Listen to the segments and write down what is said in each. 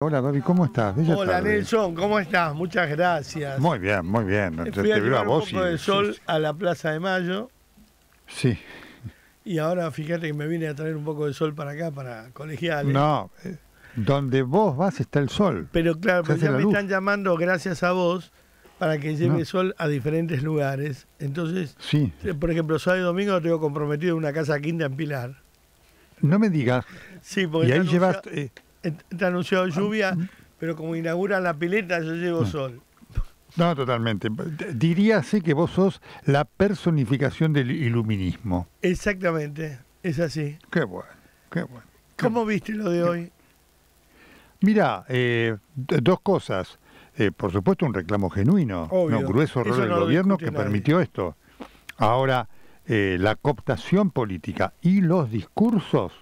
Hola David, ¿cómo estás? Hola Nelson, ¿cómo estás? Muchas gracias. Muy bien, muy bien. Fui te, vos. Un poco de sol a la Plaza de Mayo. Sí. Y ahora fíjate que me vine a traer un poco de sol para acá, para colegiales. No, eh, donde vos vas está el sol. Pero claro, me están llamando gracias a vos para que lleve sol a diferentes lugares. Entonces, eh, por ejemplo, sábado y domingo tengo comprometido una casa quinta en Pilar. No me digas. Sí, porque... Y ahí llevas... Eh, está eh, anunciado lluvia, ah, mm. pero como inauguran la pileta yo llevo mm. sol. No, totalmente. Diría así que vos sos la personificación del iluminismo. Exactamente, es así. Qué bueno, qué bueno. ¿Cómo viste lo de hoy? Mira, eh, dos cosas. Eh, por supuesto, un reclamo genuino, un grueso error del gobierno que permitió esto. Ahora, la cooptación política y los discursos,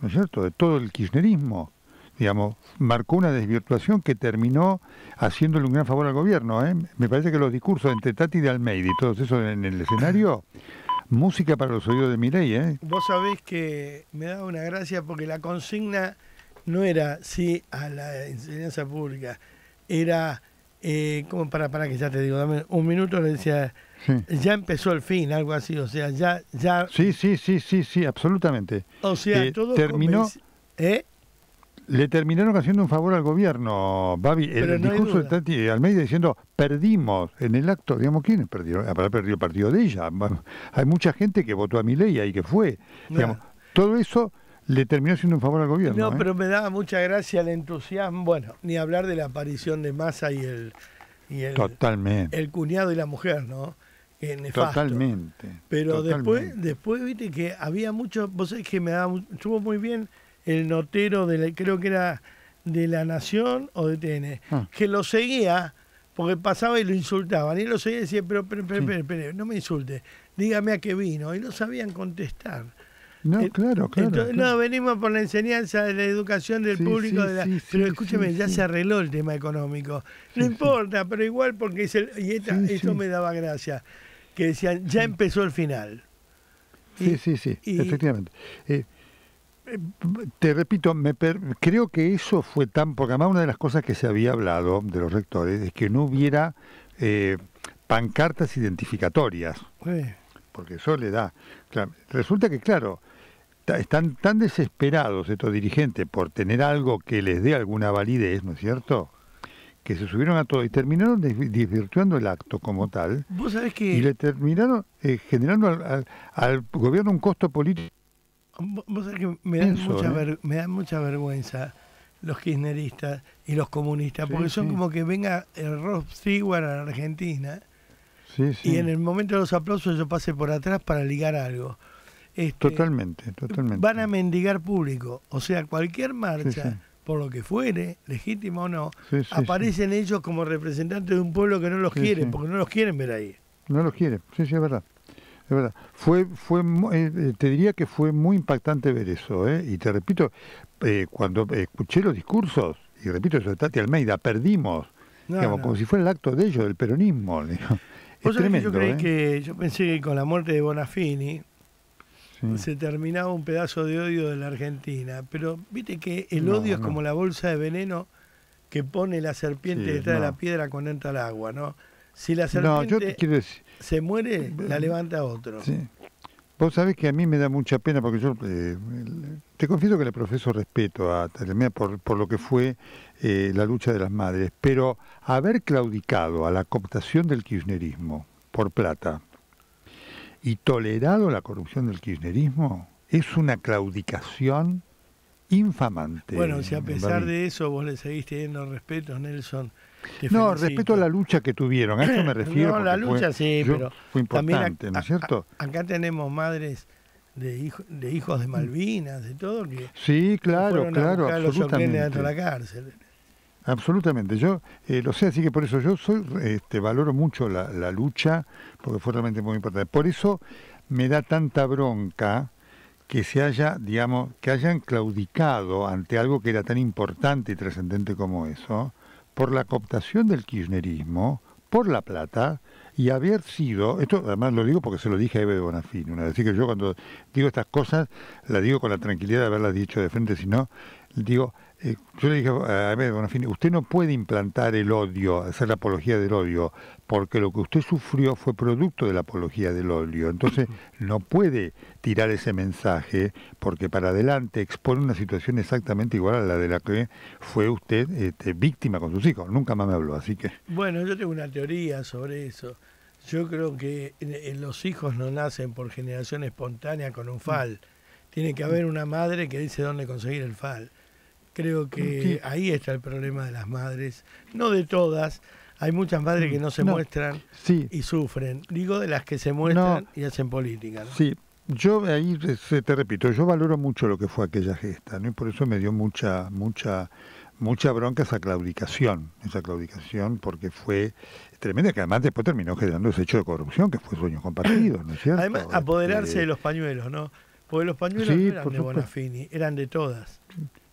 ¿no es cierto?, de todo el kirchnerismo, digamos, marcó una desvirtuación que terminó haciéndole un gran favor al gobierno. ¿eh? Me parece que los discursos entre Tati de Almeida y todos eso en el escenario, música para los oídos de Mireille, ¿eh? Vos sabés que me da una gracia porque la consigna no era sí a la enseñanza pública, era, eh, como para, para que ya te digo, dame un minuto, le decía... ya empezó el fin, algo así, o sea, ya, ya. Sí, sí, sí, sí, sí, absolutamente. O sea, eh, terminó. ¿Eh? Le terminaron haciendo un favor al gobierno, Babi. El discurso de Tati Almeida diciendo, perdimos en el acto, digamos, ¿quién perdió? Ah, habrá perdido el partido de ella. Hay mucha gente que votó a mi ley ahí que fue. Digamos, todo eso le terminó siendo un favor al gobierno. No, ¿eh? pero me daba mucha gracia el entusiasmo. Bueno, ni hablar de la aparición de Massa y el, y el cuñado y la mujer, ¿no? Totalmente. Pero después, después viste que había mucho, vos que me daba, estuvo muy bien el notero, de la, creo que era de La Nación o de TN, ah. que lo seguía porque pasaba y lo insultaban. Y lo seguía y decía, pero, pero, pero, no me insulte, dígame a qué vino. Y no sabían contestar. No, eh, claro, claro, No, venimos por la enseñanza de la educación del público. de pero escúcheme, ya se arregló el tema económico. No importa, pero igual porque es el, y esto me daba gracia. Que decían, ya empezó el final. sí, sí, sí, efectivamente. Eh, te repito, creo que eso fue tan, porque además una de las cosas que se había hablado de los rectores es que no hubiera eh, pancartas identificatorias, porque eso le da. resulta que, claro, están tan desesperados estos dirigentes por tener algo que les dé alguna validez, ¿no es cierto? que se subieron a todo y terminaron desvirtuando el acto como tal. Y le terminaron eh, generando al gobierno un costo político Vos que me dan, mucha, me mucha vergüenza los kirchneristas y los comunistas, porque son como que venga el Rob Stewart a la Argentina y en el momento de los aplausos yo pase por atrás para ligar algo. Este, totalmente, totalmente. Van a mendigar público, o sea, cualquier marcha, por lo que fuere, legítima o no, aparecen ellos como representantes de un pueblo que no los quiere porque no los quieren ver ahí. No los quiere sí, sí, es verdad. Es verdad. Fue, fue, eh, eh, te diría que fue muy impactante ver eso. ¿eh? Y te repito, cuando escuché los discursos, y repito eso de Tati Almeida, perdimos, como si fuera el acto de ellos, del peronismo. Es tremendo, yo, que, yo pensé que con la muerte de Bonafini se terminaba un pedazo de odio de la Argentina. Pero viste que el odio es como la bolsa de veneno que pone la serpiente detrás de la piedra cuando entra al agua, ¿no? Si la serpiente se muere, la levanta otro. Vos sabés que a mí me da mucha pena porque yo eh, te confieso que le profeso respeto a Talemea por, por lo que fue eh, la lucha de las madres, pero haber claudicado a la cooptación del kirchnerismo por plata y tolerado la corrupción del kirchnerismo es una claudicación infamante. Bueno, si a pesar de eso vos le seguís teniendo respeto, Nelson, no, respeto a la lucha que tuvieron, a eso me refiero. no, la lucha fue, sí, pero fue importante, ¿no es cierto? acá tenemos madres de, de hijos de Malvinas, de todo, que sí, claro, claro, absolutamente. Los dentro de la cárcel. Absolutamente, yo eh, lo sé, así que por eso yo soy, este, valoro mucho la, la lucha, porque fue realmente muy importante. Por eso me da tanta bronca que se haya, digamos, que hayan claudicado ante algo que era tan importante y trascendente como eso, por la cooptación del kirchnerismo, por la plata, y haber sido, esto además lo digo porque se lo dije a Eve Bonafín, una vez que yo cuando digo estas cosas, la digo con la tranquilidad de haberlas dicho de frente, no digo, eh, yo le dije eh, a ver fin usted no puede implantar el odio, hacer la apología del odio, porque lo que usted sufrió fue producto de la apología del odio. Entonces no puede tirar ese mensaje, porque para adelante expone una situación exactamente igual a la de la que fue usted este, víctima con sus hijos. Nunca más me habló, así que... Bueno, yo tengo una teoría sobre eso. Yo creo que los hijos no nacen por generación espontánea con un mm. fal. Tiene que haber una madre que dice dónde conseguir el fal. Creo que ahí está el problema de las madres, no de todas. Hay muchas madres que no se muestran y sufren. Digo de las que se muestran y hacen política. Sí, yo ahí te repito, yo valoro mucho lo que fue aquella gesta, ¿no? Y por eso me dio mucha, mucha, mucha bronca esa claudicación, esa claudicación, porque fue tremenda, que además después terminó generando ese hecho de corrupción que fue sueño compartido, ¿no es cierto? Además, apoderarse este de los pañuelos, ¿no? Porque los pañuelos no eran de Bonafini, eran de todas.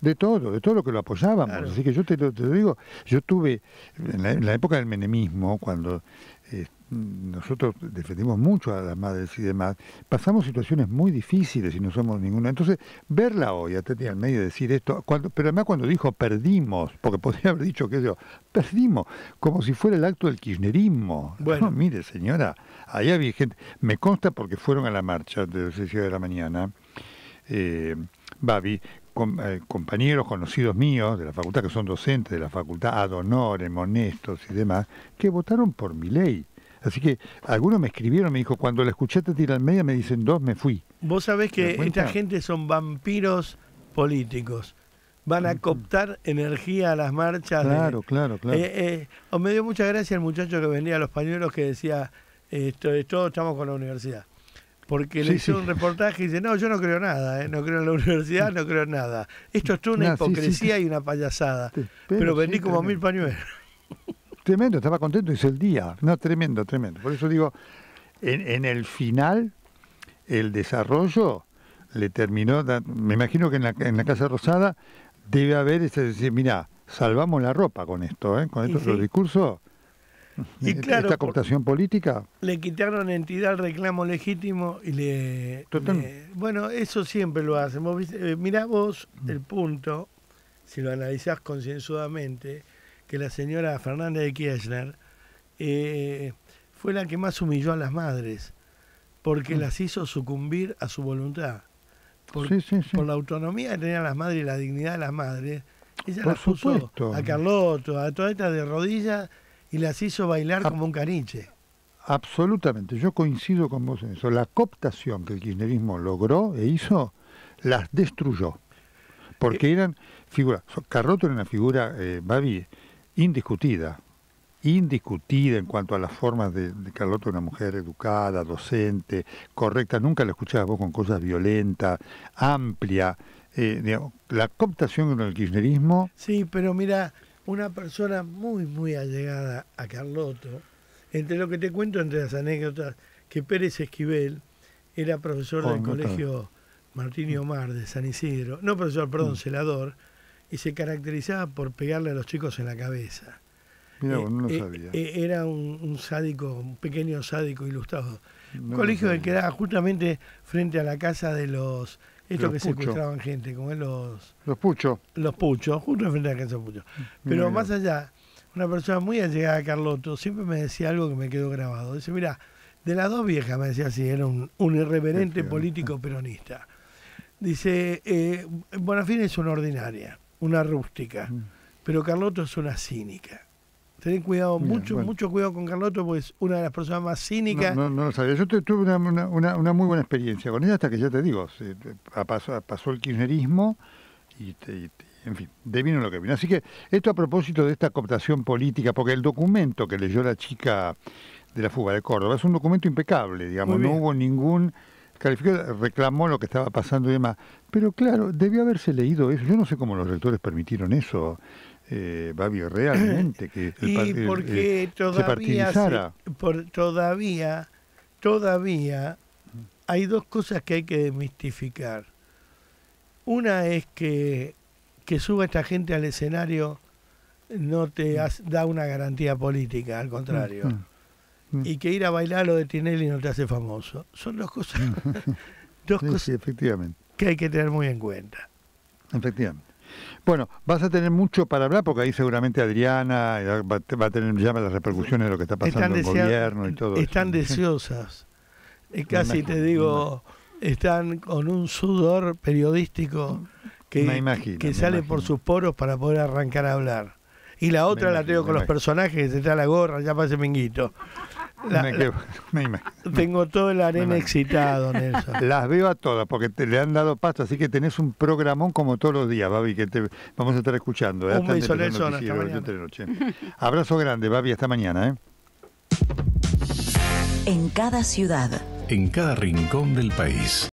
De todo, de todo lo que lo apoyábamos. Así que yo te lo, te digo, yo tuve, en la, época del menemismo, cuando eh, nosotros defendimos mucho a las madres y demás, pasamos situaciones muy difíciles y no somos ninguna. Entonces, verla hoy, a Teti al medio decir esto, cuando, pero además cuando dijo perdimos, porque podría haber dicho que yo, perdimos, como si fuera el acto del kirchnerismo. Bueno, mire señora, allá había gente, me consta porque fueron a la marcha de las de la mañana, eh, Babi, eh, compañeros conocidos míos de la facultad, que son docentes de la facultad, ad honorem, honestos y demás, que votaron por mi ley. Así que algunos me escribieron, me dijo, cuando la escuché te tiran media, me dicen dos, me fui. Vos sabés que esta gente son vampiros políticos. Van a mm, mm. cooptar energía a las marchas. Claro, claro, claro. Eh, eh oh, me dio mucha gracia el muchacho que a los pañuelos que decía, esto, todos estamos con la universidad porque le hice un reportaje y dice, no, yo no creo nada, eh, no creo en la universidad, no creo en nada. Esto es toda una hipocresía y una payasada. Pero, vení vendí como mil pañuelos. Tremendo, estaba contento, es el día. No, tremendo, tremendo. Por eso digo, en, el final, el desarrollo le terminó, me imagino que en la, Casa Rosada debe haber ese decir, mira, salvamos la ropa con esto, eh, con estos los discursos Y claro, ¿Esta cooptación política? Le quitaron entidad al reclamo legítimo y le, Bueno, eso siempre lo hacen. Vos, eh, mirá vos mm. el punto, si lo analizás concienzudamente, que la señora Fernanda de Kirchner eh, fue la que más humilló a las madres, porque mm. las hizo sucumbir a su voluntad. Por, la autonomía que tenían las madres y la dignidad de las madres, ella las puso a Carlotto, a toda esta de rodillas y las hizo bailar como un caniche. Absolutamente, yo coincido con vos en eso. La cooptación que el kirchnerismo logró e hizo, las destruyó. Porque eh, eran figuras, Carroto era una figura, eh, Babi, indiscutida, indiscutida en cuanto a las formas de, de una mujer educada, docente, correcta, nunca la escuchabas vos con cosas violentas, amplia, eh, la cooptación con el kirchnerismo. Sí, pero mira, una persona muy, muy allegada a Carlotto. Entre lo que te cuento, entre las anécdotas, que Pérez Esquivel era profesor del colegio Martín y Omar de San Isidro, no profesor, perdón, mm. celador, y se caracterizaba por pegarle a los chicos en la cabeza. Eh, no eh, sabía. Eh, era un, sádico, un pequeño sádico ilustrado. Un colegio que quedaba justamente frente a la casa de los esto que secuestraban gente, como es los... Los puchos. Los puchos, justo frente a la casa mm, Pero más allá, una persona muy allegada a Carlotto siempre me decía algo que me quedó grabado. Dice, mira, de las dos viejas me decía así, era un, irreverente político peronista. Dice, eh, Bonafín es una ordinaria, una rústica, mm. pero Carlotto es una cínica. Ten cuidado, mucho, mucho cuidado con Carlotto, porque es una de las personas más cínicas. No, no, lo sabía. Yo tuve una, muy buena experiencia con ella hasta que ya te digo, pasó, el kirchnerismo y, en fin, de vino lo que vino. Así que esto a propósito de esta cooptación política, porque el documento que leyó la chica de la fuga de Córdoba es un documento impecable, digamos, no hubo ningún calificó, reclamó lo que estaba pasando y demás. Pero claro, debió haberse leído eso. Yo no sé cómo los lectores permitieron eso. Babio, eh, realmente que el, porque eh, todavía por, todavía todavía hay dos cosas que hay que desmistificar. Una es que que suba esta gente al escenario no te mm. da una garantía política, al contrario. Mm, mm, y que ir a bailar lo de Tinelli no te hace famoso. Son dos cosas, dos cosas efectivamente. que hay que tener muy en cuenta. Efectivamente. Bueno, vas a tener mucho para hablar porque ahí seguramente Adriana eh, va a tener ya las repercusiones de lo que está pasando el gobierno y todo. Están deseosas. Eh, casi te digo, están con un sudor periodístico que, que sale por sus poros para poder arrancar a hablar. Y la otra la tengo con los personajes, se está la gorra, ya ese minguito. Tengo todo el arena excitado, Nelson. Las veo a todas, porque le han dado pasta, así que tenés un programón como todos los días, Babi, que te vamos a estar escuchando. ¿eh? Nelson, Abrazo grande, Babi, hasta mañana. ¿eh? En cada ciudad. En cada rincón del país.